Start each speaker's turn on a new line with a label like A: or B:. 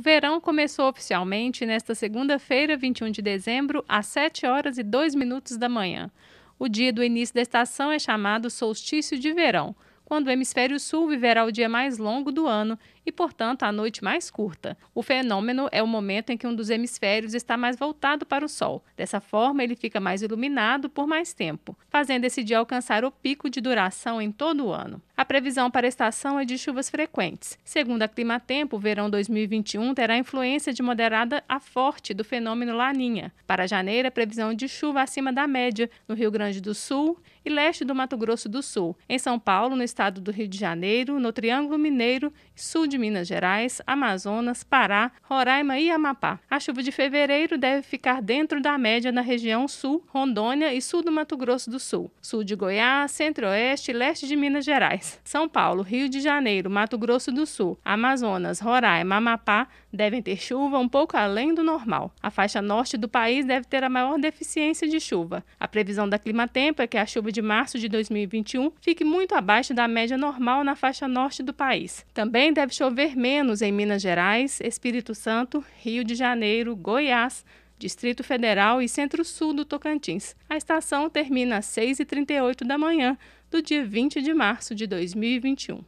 A: O verão começou oficialmente nesta segunda-feira, 21 de dezembro, às 7 horas e 2 minutos da manhã. O dia do início da estação é chamado solstício de verão, quando o hemisfério sul viverá o dia mais longo do ano e, portanto, a noite mais curta. O fenômeno é o momento em que um dos hemisférios está mais voltado para o Sol. Dessa forma, ele fica mais iluminado por mais tempo, fazendo esse dia alcançar o pico de duração em todo o ano. A previsão para a estação é de chuvas frequentes. Segundo a Climatempo, o verão 2021 terá influência de moderada a forte do fenômeno Laninha. Para janeiro, a previsão é de chuva acima da média no Rio Grande do Sul e leste do Mato Grosso do Sul. Em São Paulo, no estado do Rio de Janeiro, no Triângulo Mineiro, sul de Minas Gerais, Amazonas, Pará, Roraima e Amapá. A chuva de fevereiro deve ficar dentro da média na região sul, Rondônia e sul do Mato Grosso do Sul, sul de Goiás, centro-oeste e leste de Minas Gerais. São Paulo, Rio de Janeiro, Mato Grosso do Sul, Amazonas, Roraima, Amapá devem ter chuva um pouco além do normal. A faixa norte do país deve ter a maior deficiência de chuva. A previsão da Climatempo é que a chuva de março de 2021 fique muito abaixo da média normal na faixa norte do país. Também deve chover menos em Minas Gerais, Espírito Santo, Rio de Janeiro, Goiás, Distrito Federal e Centro-Sul do Tocantins. A estação termina às 6h38 da manhã do dia 20 de março de 2021.